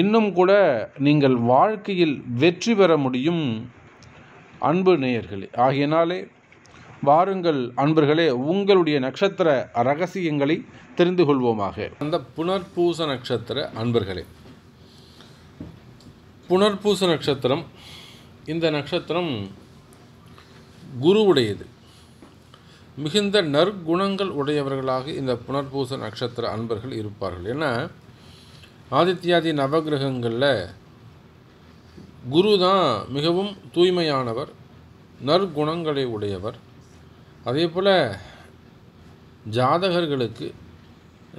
இன்னும் கூட நீங்கள் வாழ்க்கையில் வெற்றி பெற முடியும் அன்பு நேயர்களே ஆகையினாலே வாருங்கள் அன்பர்களே உங்களுடைய நட்சத்திர ரகசியங்களை தெரிந்து கொள்வோமாக அந்த புனர்பூச நட்சத்திர அன்பர்களே புனர்பூச நட்சத்திரம் இந்த நட்சத்திரம் குருவுடையது மிகுந்த நற்குணங்கள் உடையவர்களாக இந்த புனர்பூச நட்சத்திர அன்பர்கள் இருப்பார்கள் ஏன்னா ஆதித்யாதி நவகிரகங்களில் குரு தான் மிகவும் தூய்மையானவர் நற்குணங்களை உடையவர் அதே போல் ஜாதகர்களுக்கு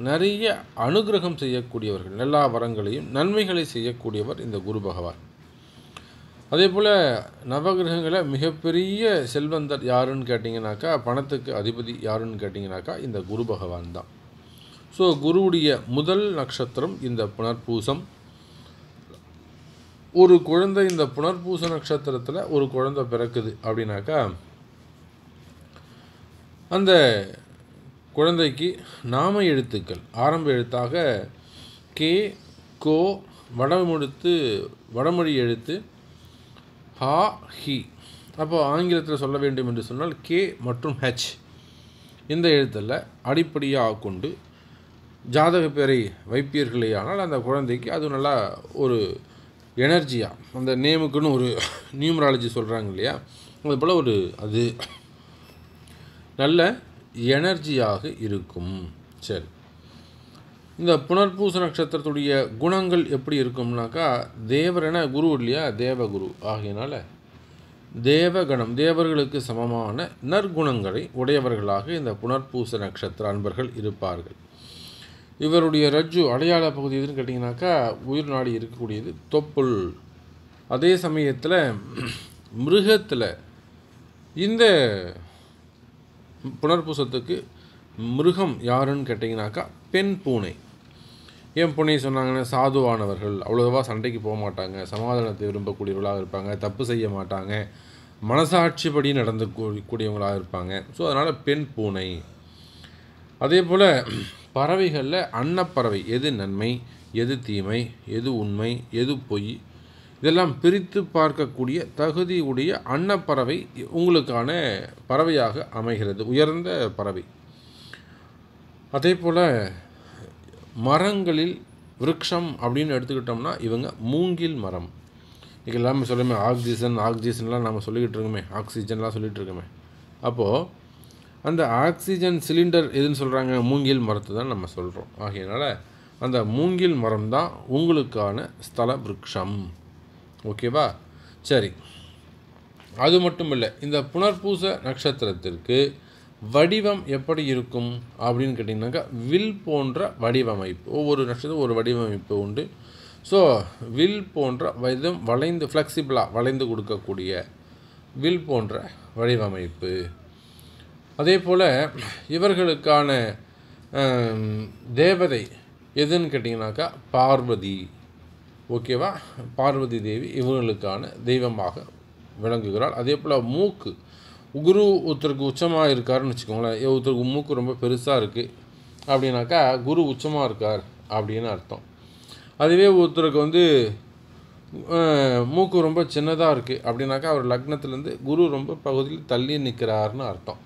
நிறைய அனுகிரகம் செய்யக்கூடியவர்கள் எல்லா வரங்களையும் நன்மைகளை செய்யக்கூடியவர் இந்த குரு பகவான் அதே போல் நவகிரகங்களில் மிகப்பெரிய செல்வந்தர் யாருன்னு கேட்டிங்கனாக்கா பணத்துக்கு அதிபதி யாருன்னு கேட்டிங்கனாக்கா இந்த குரு பகவான் தான் ஸோ குருவுடைய முதல் நட்சத்திரம் இந்த புனர்பூசம் ஒரு குழந்தை இந்த புனர்பூச நட்சத்திரத்தில் ஒரு குழந்தை பிறக்குது அப்படின்னாக்கா அந்த குழந்தைக்கு நாம எழுத்துக்கள் ஆரம்ப எழுத்தாக கே கோ வடமொழுத்து வடமொழி எழுத்து ஹா ஹி அப்போ ஆங்கிலத்தில் சொல்ல வேண்டும் என்று சொன்னால் கே மற்றும் ஹெச் இந்த எழுத்தில் அடிப்படையாக கொண்டு ஜாதக பேரை வைப்பீர்களே ஆனால் அந்த குழந்தைக்கு அது நல்லா ஒரு எனர்ஜியாக அந்த நேமுக்குன்னு ஒரு நியூமராலஜி சொல்கிறாங்க இல்லையா அது போல் ஒரு அது நல்ல எனர்ஜியாக இருக்கும் சரி இந்த புனர்பூச நட்சத்திரத்துடைய குணங்கள் எப்படி இருக்கும்னாக்கா தேவரென குரு இல்லையா தேவகுரு ஆகியனால தேவகணம் தேவர்களுக்கு சமமான நற்குணங்களை உடையவர்களாக இந்த புனர்பூச நட்சத்திர அன்பர்கள் இருப்பார்கள் இவருடைய ரஜ்ஜு அடையாள பகுதி எதுன்னு கேட்டிங்கனாக்கா உயிர் நாடி இருக்கக்கூடியது தொப்புள் அதே சமயத்தில் மிருகத்தில் இந்த புனர்பூசத்துக்கு மிருகம் யாருன்னு கேட்டிங்கனாக்கா பெண் பூனை ஏன் பூனை சொன்னாங்கன்னா சாதுவானவர்கள் அவ்வளோவா சண்டைக்கு போக மாட்டாங்க சமாதானத்தை விரும்பக்கூடியவர்களாக இருப்பாங்க தப்பு செய்ய மாட்டாங்க மனசாட்சிப்படி நடந்து கூடியவங்களாக இருப்பாங்க ஸோ அதனால் பெண் பூனை அதே போல் பறவைகளில் அன்னப்பறவை எது நன்மை எது தீமை எது உண்மை எது பொய் இதெல்லாம் பிரித்து பார்க்கக்கூடிய தகுதி உடைய அன்னப்பறவை உங்களுக்கான பறவையாக அமைகிறது உயர்ந்த பறவை அதே போல் மரங்களில் விரக்ஷம் அப்படின்னு எடுத்துக்கிட்டோம்னா இவங்க மூங்கில் மரம் இதுக்கு எல்லாமே சொல்லுமே ஆக்சிஜன் ஆக்சிஜன்லாம் நம்ம சொல்லிக்கிட்டு இருக்கோமே ஆக்சிஜன்லாம் சொல்லிகிட்டு இருக்கோமே அப்போது அந்த ஆக்சிஜன் சிலிண்டர் எதுன்னு சொல்கிறாங்க மூங்கில் மரத்தை தான் நம்ம சொல்கிறோம் ஆகையினால் அந்த மூங்கில் மரம் தான் உங்களுக்கான ஸ்தல விருட்சம் ஓகேவா சரி அது மட்டும் இல்லை இந்த புனர்பூச நட்சத்திரத்திற்கு வடிவம் எப்படி இருக்கும் அப்படின்னு கேட்டிங்கனாக்கா வில் போன்ற வடிவமைப்பு ஒவ்வொரு நட்சத்திரம் ஒரு வடிவமைப்பு உண்டு ஸோ வில் போன்ற வயதும் வளைந்து ஃப்ளெக்சிபிளாக வளைந்து கொடுக்கக்கூடிய வில் போன்ற வடிவமைப்பு அதே போல் இவர்களுக்கான தேவதை எதுன்னு கேட்டிங்கனாக்கா பார்வதி ஓகேவா பார்வதி தேவி இவர்களுக்கான தெய்வமாக விளங்குகிறாள் அதே போல் மூக்கு குரு ஒருத்தருக்கு உச்சமாக இருக்காருன்னு வச்சுக்கோங்களேன் ஒருத்தருக்கு மூக்கு ரொம்ப பெருசாக இருக்குது அப்படின்னாக்கா குரு உச்சமாக இருக்கார் அப்படின்னு அர்த்தம் அதுவே ஒருத்தருக்கு வந்து மூக்கு ரொம்ப சின்னதாக இருக்குது அப்படின்னாக்கா அவர் லக்னத்துலேருந்து குரு ரொம்ப பகுதியில் தள்ளி நிற்கிறாருன்னு அர்த்தம்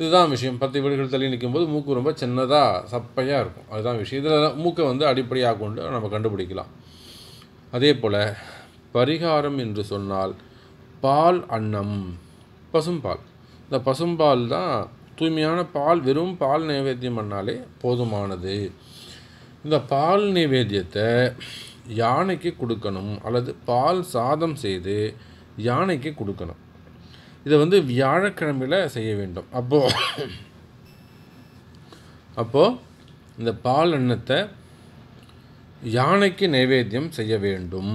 இதுதான் விஷயம் பத்து வீடுகள் தள்ளி நிற்கும்போது மூக்கு ரொம்ப சின்னதாக சப்பையாக இருக்கும் அதுதான் விஷயம் இதில் மூக்கை வந்து அடிப்படையாக கொண்டு நம்ம கண்டுபிடிக்கலாம் அதே போல் பரிகாரம் என்று சொன்னால் பால் அன்னம் பசும்பால் இந்த பசும்பால் தான் தூய்மையான பால் வெறும் பால் நைவேத்தியம் பண்ணாலே போதுமானது இந்த பால் நைவேத்தியத்தை யானைக்கு கொடுக்கணும் அல்லது பால் சாதம் செய்து யானைக்கு கொடுக்கணும் இதை வந்து வியாழக்கிழமையில் செய்ய வேண்டும் அப்போது அப்போது இந்த பால் எண்ணத்தை யானைக்கு நைவேத்தியம் செய்ய வேண்டும்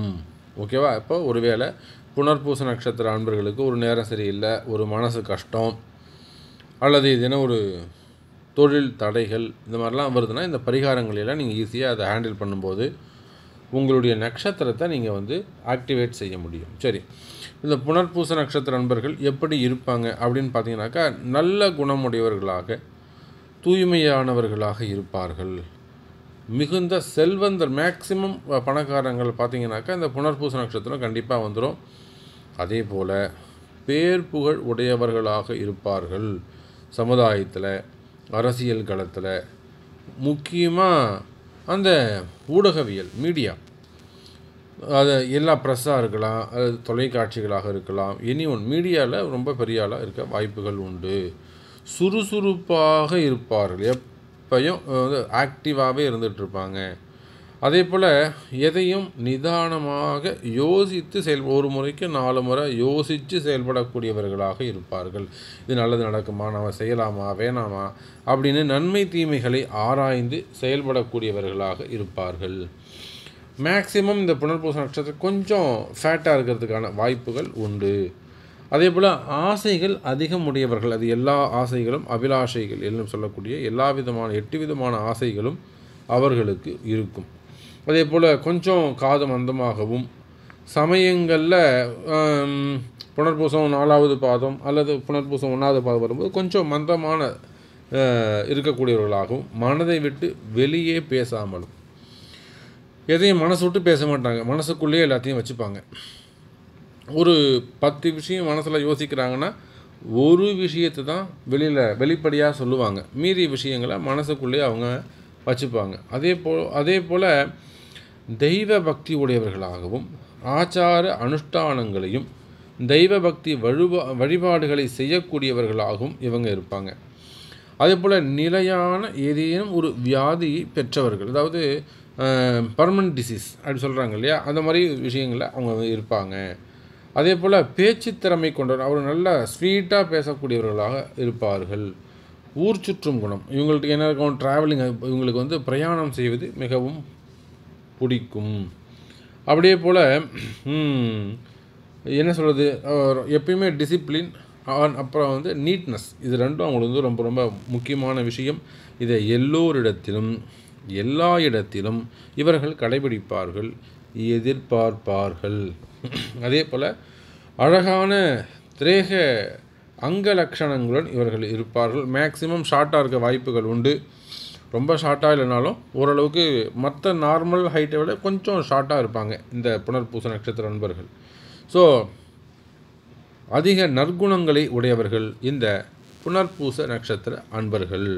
ஓகேவா இப்போ ஒருவேளை புனர்பூச நட்சத்திர அன்பர்களுக்கு ஒரு நேரம் சரியில்லை ஒரு மனசு கஷ்டம் அல்லது இதுனா ஒரு தொழில் தடைகள் இந்த மாதிரிலாம் வருதுன்னா இந்த பரிகாரங்களெல்லாம் நீங்கள் ஈஸியாக அதை ஹேண்டில் பண்ணும்போது உங்களுடைய நட்சத்திரத்தை நீங்கள் வந்து ஆக்டிவேட் செய்ய முடியும் சரி இந்த புனர்பூச நட்சத்திர நண்பர்கள் எப்படி இருப்பாங்க அப்படின்னு பார்த்தீங்கன்னாக்கா நல்ல குணமுடையவர்களாக தூய்மையானவர்களாக இருப்பார்கள் மிகுந்த செல்வந்தர் மேக்சிமம் பணக்காரங்கள் பார்த்தீங்கன்னாக்கா இந்த புனர்பூச நட்சத்திரம் கண்டிப்பாக வந்துடும் அதே போல் பேர் புகழ் உடையவர்களாக இருப்பார்கள் சமுதாயத்தில் அரசியல் களத்தில் முக்கியமாக அந்த ஊடகவியல் மீடியா அது எல்லா ப்ரெஸ்ஸாக இருக்கலாம் அது தொலைக்காட்சிகளாக இருக்கலாம் எனி ஒன் மீடியாவில் ரொம்ப பெரிய ஆளாக இருக்க வாய்ப்புகள் உண்டு சுறுசுறுப்பாக இருப்பார்கள் எப்பையும் ஆக்டிவாகவே இருந்துகிட்ருப்பாங்க அதே போல் எதையும் நிதானமாக யோசித்து செயல் ஒரு முறைக்கு நாலு முறை யோசித்து செயல்படக்கூடியவர்களாக இருப்பார்கள் இது நல்லது நடக்குமா நாம் செய்யலாமா வேணாமா அப்படின்னு நன்மை தீமைகளை ஆராய்ந்து செயல்படக்கூடியவர்களாக இருப்பார்கள் மேக்சிமம் இந்த புனர்பூச நட்சத்திரம் கொஞ்சம் ஃபேட்டாக இருக்கிறதுக்கான வாய்ப்புகள் உண்டு அதே போல் ஆசைகள் அதிகம் உடையவர்கள் அது எல்லா ஆசைகளும் அபிலாஷைகள் என்று சொல்லக்கூடிய எல்லா விதமான எட்டு விதமான ஆசைகளும் அவர்களுக்கு இருக்கும் அதே போல் கொஞ்சம் காது மந்தமாகவும் சமயங்களில் புனர்பூசம் நாலாவது பாதம் அல்லது புனர்பூசம் ஒன்றாவது பாதம் வரும்போது கொஞ்சம் மந்தமான இருக்கக்கூடியவர்களாகவும் மனதை விட்டு வெளியே பேசாமலும் எதையும் மனசு விட்டு பேச மாட்டாங்க மனசுக்குள்ளேயே எல்லாத்தையும் வச்சுப்பாங்க ஒரு பத்து விஷயம் மனசில் யோசிக்கிறாங்கன்னா ஒரு விஷயத்தை தான் வெளியில் வெளிப்படையாக சொல்லுவாங்க மீதி விஷயங்களை மனசுக்குள்ளேயே அவங்க வச்சுப்பாங்க அதே போ அதே போல் தெய்வ பக்தி உடையவர்களாகவும் ஆச்சார அனுஷ்டானங்களையும் தெய்வ பக்தி வழிபா வழிபாடுகளை செய்யக்கூடியவர்களாகவும் இவங்க இருப்பாங்க அதே போல் நிலையான ஏதேனும் ஒரு வியாதி பெற்றவர்கள் அதாவது பர்மனன்ட் டிசீஸ் அப்படின்னு சொல்கிறாங்க இல்லையா அந்த மாதிரி விஷயங்களில் அவங்க இருப்பாங்க அதே போல் பேச்சு திறமை கொண்டவர் அவர் நல்ல ஸ்வீட்டாக பேசக்கூடியவர்களாக இருப்பார்கள் ஊர் சுற்றும் குணம் இவங்களுக்கு என்ன இருக்கும் ட்ராவலிங் இவங்களுக்கு வந்து பிரயாணம் செய்வது மிகவும் பிடிக்கும் அப்படியே போல் என்ன சொல்கிறது எப்பயுமே டிசிப்ளின் அப்புறம் வந்து நீட்னஸ் இது ரெண்டும் அவங்களுக்கு வந்து ரொம்ப ரொம்ப முக்கியமான விஷயம் இதை எல்லோரிடத்திலும் எல்லா இடத்திலும் இவர்கள் கடைபிடிப்பார்கள் எதிர்பார்ப்பார்கள் அதே போல் அழகான திரேக அங்க லட்சணங்களுடன் இவர்கள் இருப்பார்கள் மேக்சிமம் ஷார்ட்டாக இருக்க வாய்ப்புகள் உண்டு ரொம்ப ஷார்ட்டாக இல்லைனாலும் ஓரளவுக்கு மற்ற நார்மல் ஹைட்டை விட கொஞ்சம் ஷார்ட்டாக இருப்பாங்க இந்த புனர்பூச நட்சத்திர நண்பர்கள் ஸோ அதிக நற்குணங்களை உடையவர்கள் இந்த புனர்பூச நட்சத்திர அன்பர்கள்